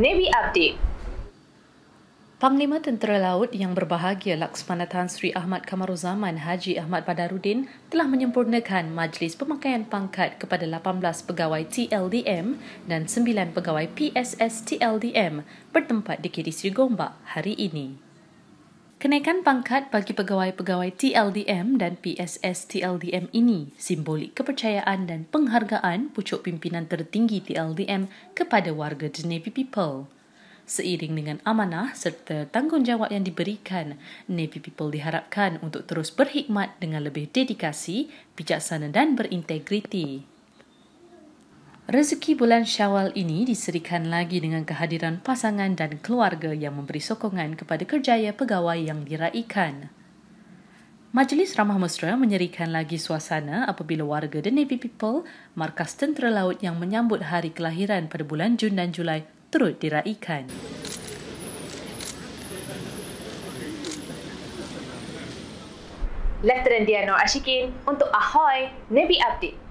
Navy Update. Panglima Tentera Laut yang berbahagia Laksamana Tan Sri Ahmad Kamaruzaman Haji Ahmad Badarudin telah menyempurnakan majlis pemakaian pangkat kepada 18 pegawai TLDM dan 9 pegawai PSS TLDM bertempat di KDC Gombak hari ini. Kenaikan pangkat bagi pegawai-pegawai TLDM dan PSS TLDM ini simbolik kepercayaan dan penghargaan pucuk pimpinan tertinggi TLDM kepada warga The Navy People. Seiring dengan amanah serta tanggungjawab yang diberikan, Navy People diharapkan untuk terus berkhidmat dengan lebih dedikasi, bijaksana dan berintegriti. Rezeki bulan Syawal ini diserikan lagi dengan kehadiran pasangan dan keluarga yang memberi sokongan kepada kerjaya pegawai yang diraikan. Majlis Ramah Mesra menyerikan lagi suasana apabila warga The Navy People, markas tentera laut yang menyambut hari kelahiran pada bulan Jun dan Julai turut diraikan. Lieutenant Diana Ashikin untuk Ahoy Navy Update.